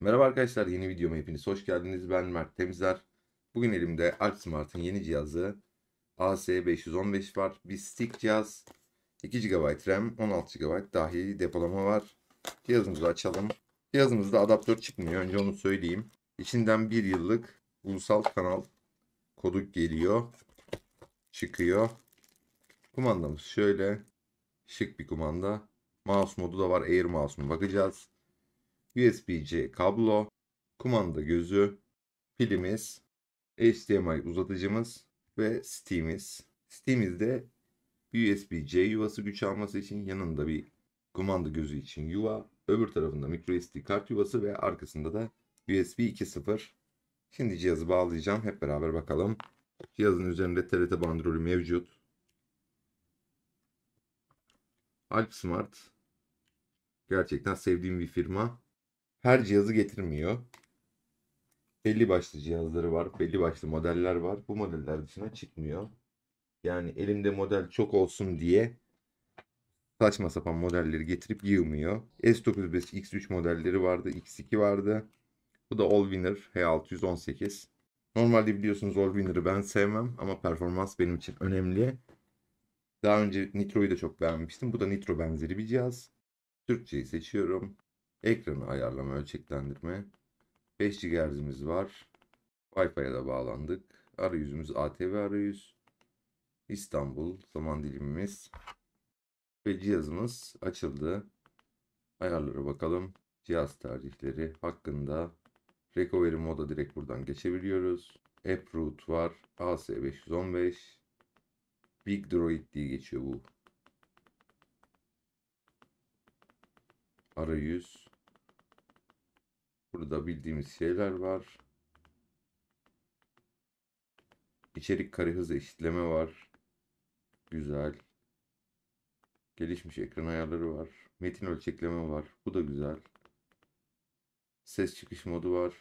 Merhaba arkadaşlar yeni videoma hepiniz hoş geldiniz. Ben Mert Temizler. Bugün elimde ArtSmart'ın yeni cihazı AS515 var. Bir stick cihaz. 2 GB RAM, 16 GB dahili depolama var. Cihazımızı açalım. Cihazımızda adaptör çıkmıyor. Önce onu söyleyeyim. İçinden bir yıllık ulusal kanal kodu geliyor. Çıkıyor. Kumandamız şöyle. Şık bir kumanda. Mouse modu da var. Air Mouse'una bakacağız. USB-C kablo. Kumanda gözü. Pilimiz. HDMI uzatıcımız. Ve Steam'iz. Steam'izde USB-C yuvası güç alması için yanında bir kumanda gözü için yuva. Öbür tarafında microSD kart yuvası ve arkasında da USB 2.0. Şimdi cihazı bağlayacağım. Hep beraber bakalım. Cihazın üzerinde TRT bandrolü mevcut. Alpsmart gerçekten sevdiğim bir firma. Her cihazı getirmiyor. Belli başlı cihazları var, belli başlı modeller var. Bu modeller dışına çıkmıyor. Yani elimde model çok olsun diye saçma sapan modelleri getirip yığmıyor. S95 X3 modelleri vardı, X2 vardı. Bu da Allwinner H618. Normalde biliyorsunuz Allwinner'ı ben sevmem ama performans benim için önemli. Daha önce Nitro'yu da çok beğenmiştim. Bu da Nitro benzeri bir cihaz. Türkçeyi seçiyorum. Ekranı ayarlama, ölçeklendirme. 5 GHz'imiz var. Wi-Fi'ye de bağlandık. Arayüzümüz ATV arayüz. İstanbul zaman dilimimiz. Ve cihazımız açıldı. Ayarlara bakalım. Cihaz tercihleri hakkında Recovery moda direkt buradan geçebiliyoruz. App root var. AS515 Big Droid diye geçiyor bu. Arayüz. Burada bildiğimiz şeyler var. İçerik kare hızı eşitleme var. Güzel. Gelişmiş ekran ayarları var. Metin ölçekleme var. Bu da güzel. Ses çıkış modu var.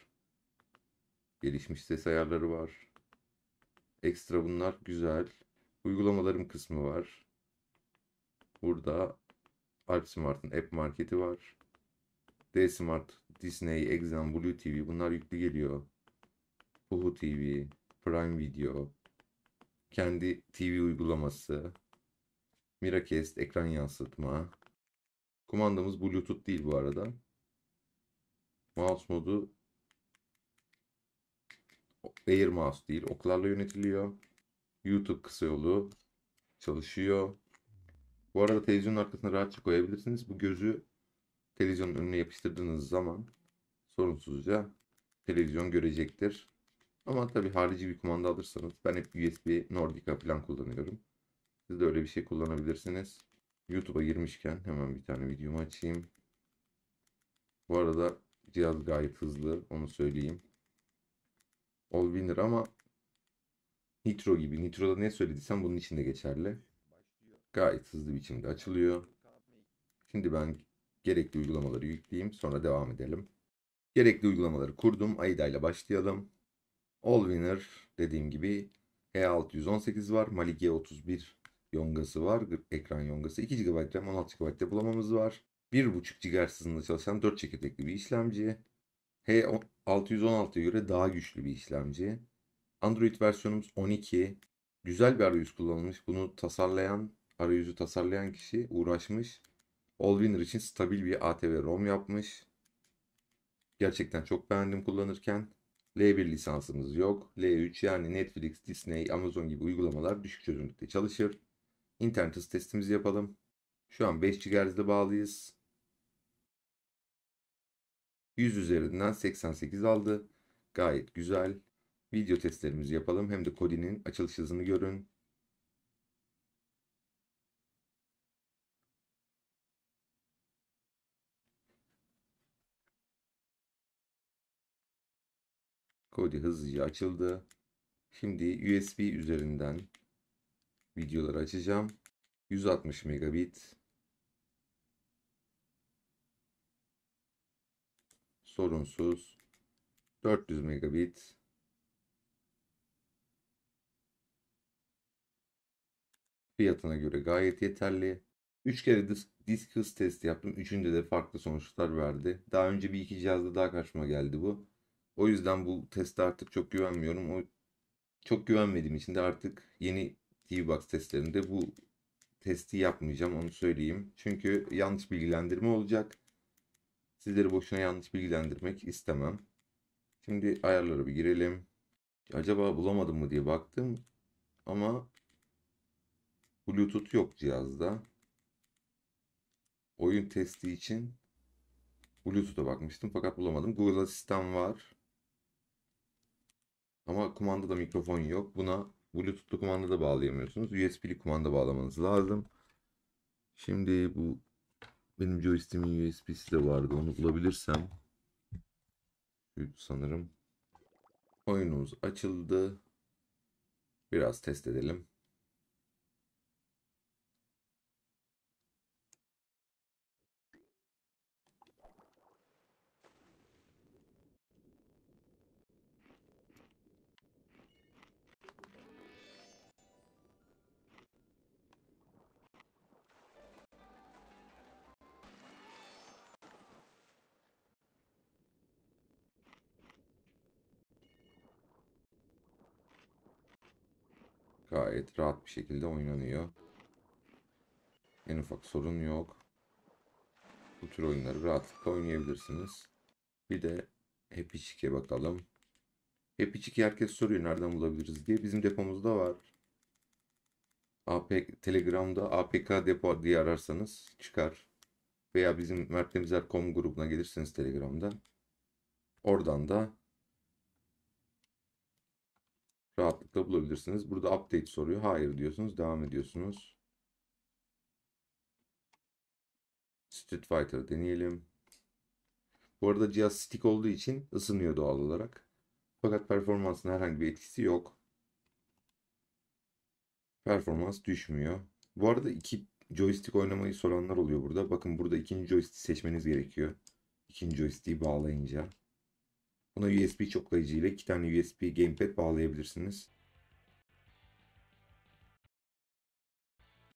Gelişmiş ses ayarları var. Ekstra bunlar güzel. Uygulamalarım kısmı var. Burada AlpSmart'ın App Market'i var. D-Smart, Disney, Exxon, Blue TV bunlar yüklü geliyor. Hulu TV, Prime Video, kendi TV uygulaması, Miracast ekran yansıtma. Kumandamız Bluetooth değil bu arada. Mouse modu Air Mouse değil, oklarla yönetiliyor. YouTube kısa yolu çalışıyor. Bu arada televizyonun arkasına rahatça koyabilirsiniz. Bu gözü televizyonun önüne yapıştırdığınız zaman sorunsuzca televizyon görecektir. Ama tabi harici bir kumanda alırsanız ben hep USB Nordica falan kullanıyorum. Siz de öyle bir şey kullanabilirsiniz. YouTube'a girmişken hemen bir tane videomu açayım. Bu arada cihaz gayet hızlı onu söyleyeyim. All ama Nitro gibi. Nitro'da ne söylediysem bunun için de geçerli. Gayet hızlı biçimde açılıyor. Şimdi ben gerekli uygulamaları yükleyeyim. Sonra devam edelim. Gerekli uygulamaları kurdum. AIDA ile başlayalım. Allwinner dediğim gibi E618 var. Mali G31 yongası var. Ekran yongası. 2 GB RAM 16 GB depolamamız var. 1.5 GHz hızında çalışan 4 çekirdekli bir işlemci. H616'ya göre daha güçlü bir işlemci. Android versiyonumuz 12. Güzel bir arayüz kullanılmış. Bunu tasarlayan, arayüzü tasarlayan kişi uğraşmış. Allwinner için stabil bir ATV ROM yapmış. Gerçekten çok beğendim kullanırken. L1 lisansımız yok. L3 yani Netflix, Disney, Amazon gibi uygulamalar düşük çözünürlükte çalışır. İnternet hız testimizi yapalım. Şu an 5 GHz'de bağlıyız. 100 üzerinden 88 aldı. Gayet güzel video testlerimizi yapalım. Hem de Kodi'nin açılış hızını görün. Kodi hızlıca açıldı. Şimdi USB üzerinden videoları açacağım. 160 megabit. Sorunsuz. 400 megabit. fiyatına göre gayet yeterli. 3 kere disk hız testi yaptım. Üçünde de farklı sonuçlar verdi. Daha önce bir iki cihazda daha karşıma geldi bu. O yüzden bu teste artık çok güvenmiyorum. O çok güvenmediğim için de artık yeni TV-Box testlerinde bu testi yapmayacağım onu söyleyeyim. Çünkü yanlış bilgilendirme olacak. Sizleri boşuna yanlış bilgilendirmek istemem. Şimdi ayarlara bir girelim. Acaba bulamadım mı diye baktım. Ama Bluetooth yok cihazda. Oyun testi için Bluetooth'a bakmıştım fakat bulamadım. Google Asistan var. Ama kumandada mikrofon yok. Buna Bluetooth'lu kumanda da bağlayamıyorsunuz. USB'li kumanda bağlamanız lazım. Şimdi bu benim joystick'imin USB'si de vardı. Onu bulabilirsem sanırım. Oyunumuz açıldı. Biraz test edelim. gayet rahat bir şekilde oynanıyor. En ufak sorun yok. Bu tür oyunları rahatlıkla oynayabilirsiniz. Bir de Happy Chick'e bakalım. Happy Chick'i herkes soruyor nereden bulabiliriz diye. Bizim depomuzda var. AP, Telegram'da APK depo diye ararsanız çıkar. Veya bizim mertdemizler.com grubuna gelirseniz Telegram'da. Oradan da rahatlıkla bulabilirsiniz. Burada update soruyor. Hayır diyorsunuz. Devam ediyorsunuz. Street Fighter deneyelim. Bu arada cihaz stick olduğu için ısınıyor doğal olarak. Fakat performansın herhangi bir etkisi yok. Performans düşmüyor. Bu arada iki joystick oynamayı soranlar oluyor burada. Bakın burada ikinci joystick seçmeniz gerekiyor. İkinci joystick'i bağlayınca. Buna USB çoklayıcı ile iki tane USB gamepad bağlayabilirsiniz.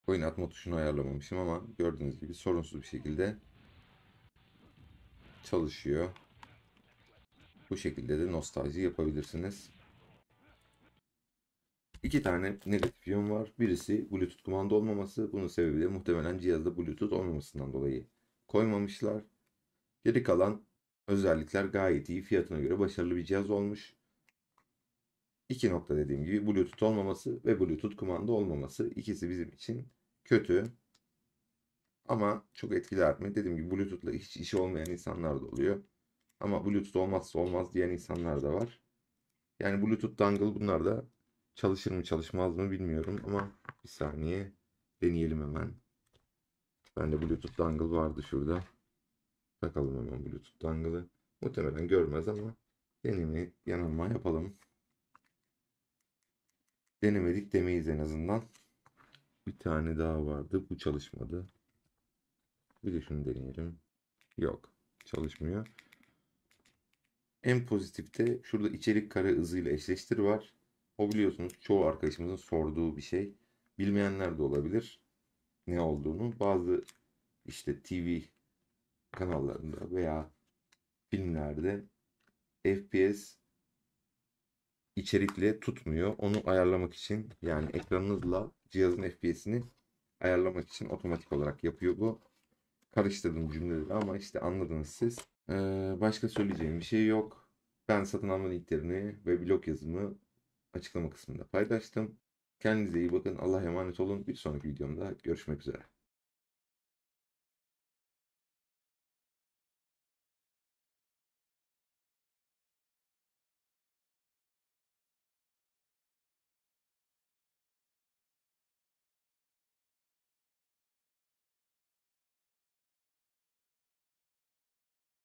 Oyun atma tuşunu ayarlamamışım ama gördüğünüz gibi sorunsuz bir şekilde çalışıyor. Bu şekilde de nostalji yapabilirsiniz. İki tane negatif yön var. Birisi Bluetooth kumanda olmaması. Bunun sebebi de muhtemelen cihazda Bluetooth olmamasından dolayı koymamışlar. Geri kalan Özellikler gayet iyi. Fiyatına göre başarılı bir cihaz olmuş. İki nokta dediğim gibi Bluetooth olmaması ve Bluetooth kumanda olmaması ikisi bizim için kötü. Ama çok etkili artmıyor. Dediğim gibi Bluetooth'la hiç işi olmayan insanlar da oluyor. Ama Bluetooth olmazsa olmaz diyen insanlar da var. Yani Bluetooth dangle bunlar da çalışır mı çalışmaz mı bilmiyorum ama bir saniye deneyelim hemen. Bende Bluetooth dangle vardı şurada. Takalım hemen Bluetooth dangle'ı. Muhtemelen görmez ama deneme yanılma yapalım. Denemedik demeyiz en azından. Bir tane daha vardı. Bu çalışmadı. Bir de şunu deneyelim. Yok. Çalışmıyor. En pozitifte şurada içerik kare hızıyla eşleştir var. O biliyorsunuz çoğu arkadaşımızın sorduğu bir şey. Bilmeyenler de olabilir ne olduğunu. Bazı işte TV kanallarında veya filmlerde FPS içerikle tutmuyor. Onu ayarlamak için yani ekranınızla cihazın FPS'ini ayarlamak için otomatik olarak yapıyor bu. Karıştırdım cümleleri ama işte anladınız siz. Ee, başka söyleyeceğim bir şey yok. Ben satın alma linklerini ve blog yazımı açıklama kısmında paylaştım. Kendinize iyi bakın. Allah'a emanet olun. Bir sonraki videomda görüşmek üzere.